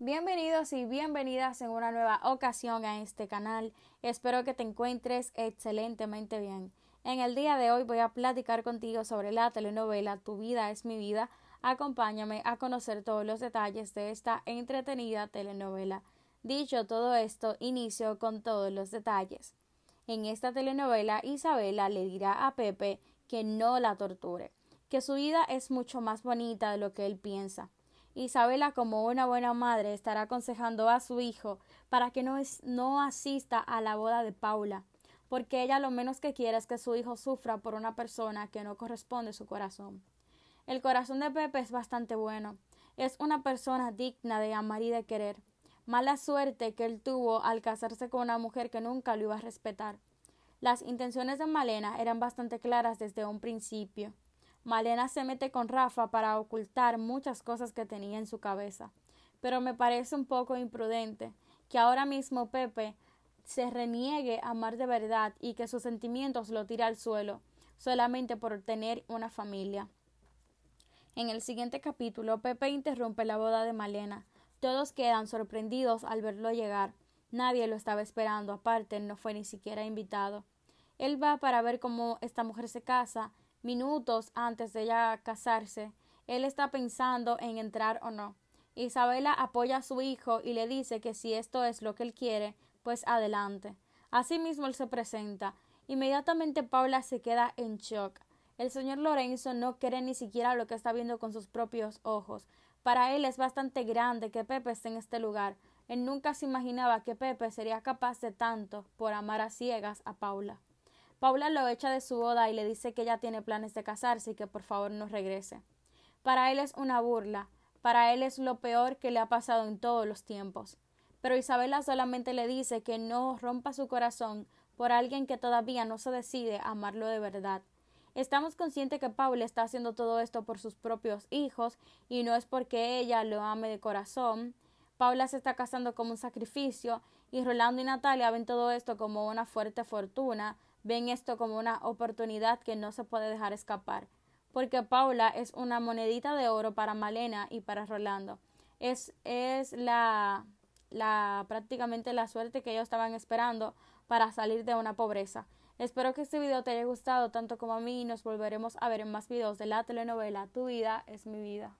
Bienvenidos y bienvenidas en una nueva ocasión a este canal. Espero que te encuentres excelentemente bien. En el día de hoy voy a platicar contigo sobre la telenovela Tu vida es mi vida. Acompáñame a conocer todos los detalles de esta entretenida telenovela. Dicho todo esto, inicio con todos los detalles. En esta telenovela, Isabela le dirá a Pepe que no la torture, que su vida es mucho más bonita de lo que él piensa Isabela, como una buena madre, estará aconsejando a su hijo para que no, no asista a la boda de Paula, porque ella lo menos que quiere es que su hijo sufra por una persona que no corresponde a su corazón. El corazón de Pepe es bastante bueno, es una persona digna de amar y de querer. Mala suerte que él tuvo al casarse con una mujer que nunca lo iba a respetar. Las intenciones de Malena eran bastante claras desde un principio. Malena se mete con Rafa para ocultar muchas cosas que tenía en su cabeza. Pero me parece un poco imprudente que ahora mismo Pepe se reniegue a amar de verdad y que sus sentimientos lo tire al suelo solamente por tener una familia. En el siguiente capítulo, Pepe interrumpe la boda de Malena. Todos quedan sorprendidos al verlo llegar. Nadie lo estaba esperando, aparte no fue ni siquiera invitado. Él va para ver cómo esta mujer se casa minutos antes de ella casarse, él está pensando en entrar o no. Isabela apoya a su hijo y le dice que si esto es lo que él quiere, pues adelante. Asimismo él se presenta. Inmediatamente Paula se queda en shock. El señor Lorenzo no quiere ni siquiera lo que está viendo con sus propios ojos. Para él es bastante grande que Pepe esté en este lugar. Él nunca se imaginaba que Pepe sería capaz de tanto por amar a ciegas a Paula. Paula lo echa de su boda y le dice que ella tiene planes de casarse y que por favor no regrese. Para él es una burla, para él es lo peor que le ha pasado en todos los tiempos. Pero Isabela solamente le dice que no rompa su corazón por alguien que todavía no se decide a amarlo de verdad. Estamos conscientes que Paula está haciendo todo esto por sus propios hijos y no es porque ella lo ame de corazón. Paula se está casando como un sacrificio y Rolando y Natalia ven todo esto como una fuerte fortuna ven esto como una oportunidad que no se puede dejar escapar, porque Paula es una monedita de oro para Malena y para Rolando. Es, la, la prácticamente la suerte que ellos estaban esperando para salir de una pobreza. Espero que este video te haya gustado tanto como a mí y nos volveremos a ver en más videos de la telenovela Tu vida es mi vida.